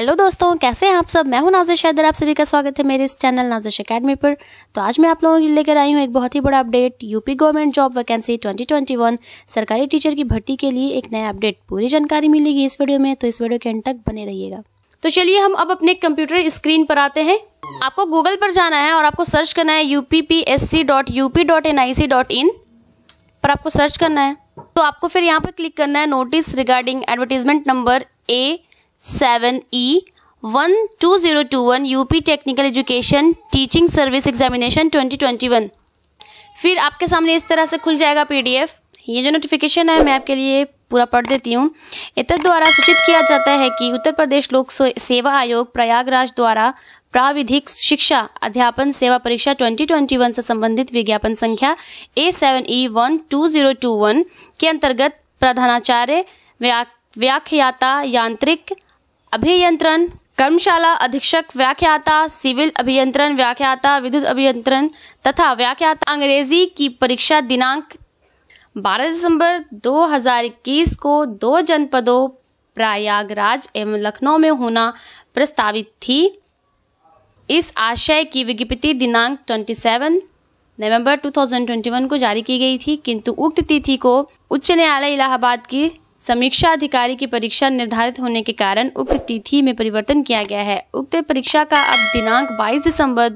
hello दोस्तों कैसे हैं आप सब मैं हूं नाजिश हैदर आप सभी का स्वागत है मेरे इस चैनल नाजिश अकेडमी पर तो आज मैं आप लोगों के लिए लेकर आई हूं एक बहुत ही बड़ा update UP government job vacancy 2021 सरकारी टीचर की भर्ती के लिए एक नया अपडेट पूरी जानकारी मिलेगी इस वीडियो में तो इस वीडियो के अंत तक बने रहिएगा तो चलिए हम अब अपने कंप्यूटर स्क्रीन पर आते हैं आपको गूगल पर जाना है और आपको सर्च करना है यू पर आपको सर्च करना है तो आपको फिर यहाँ पर क्लिक करना है notice regarding advertisement number A seven E one two zero two one UP technical education teaching service examination twenty twenty one फिर आपके सामने इस तरह से खुल जाएगा पीडीएफ ये जो नोटिफिकेशन है मैं आपके लिए पूरा पढ़ देती हूँ इतर द्वारा सूचित किया जाता है कि उत्तर प्रदेश लोक सेवा आयोग प्रयागराज द्वारा प्राविधिक शिक्षा अध्यापन सेवा परीक्षा 2021 से संबंधित विज्ञापन संख्या A seven E one two zero two one के अंतर्गत प्रधानाचार्य व्याख्याता यांत्रिक अभियंत्रण कर्मशाला अधीक्षक व्याख्याता सिविल अभियंत्रण व्याख्याता विद्युत अभियंत्रण तथा व्याख्याता अंग्रेजी की परीक्षा दिनांक 12 दिसंबर 2021 को दो जनपदों प्रयागराज एवं लखनऊ में होना प्रस्तावित थी इस आशय की विज्ञप्ति दिनांक 27 नवंबर 2021 को जारी की गई थी किंतु उक्त तिथि को उच्च न्यायालय इलाहाबाद की समीक्षा अधिकारी की परीक्षा निर्धारित होने के कारण उक्त तिथि में परिवर्तन किया गया है उक्त परीक्षा का अब दिनांक 22 दिसंबर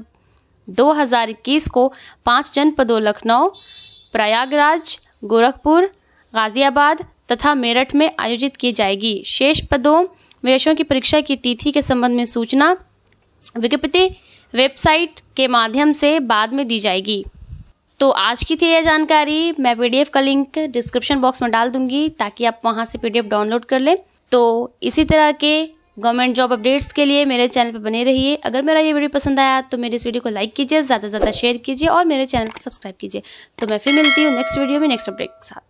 2021 को पाँच जनपदों लखनऊ प्रयागराज गोरखपुर गाजियाबाद तथा मेरठ में आयोजित की जाएगी शेष पदों विषयों की परीक्षा की तिथि के संबंध में सूचना विज्ञप्ति वेबसाइट के माध्यम से बाद में दी जाएगी तो आज की थी यह जानकारी मैं पीडीएफ का लिंक डिस्क्रिप्शन बॉक्स में डाल दूंगी ताकि आप वहां से पीडीएफ डाउनलोड कर लें तो इसी तरह के गवर्नमेंट जॉब अपडेट्स के लिए मेरे चैनल पर बने रहिए अगर मेरा ये वीडियो पसंद आया तो मेरे इस वीडियो को लाइक कीजिए ज़्यादा से ज़्यादा शेयर कीजिए और मेरे चैनल को सब्सक्राइब कीजिए तो मैं फिर मिलती हूँ नेक्स्ट वीडियो में नेक्स्ट अपडेट के साथ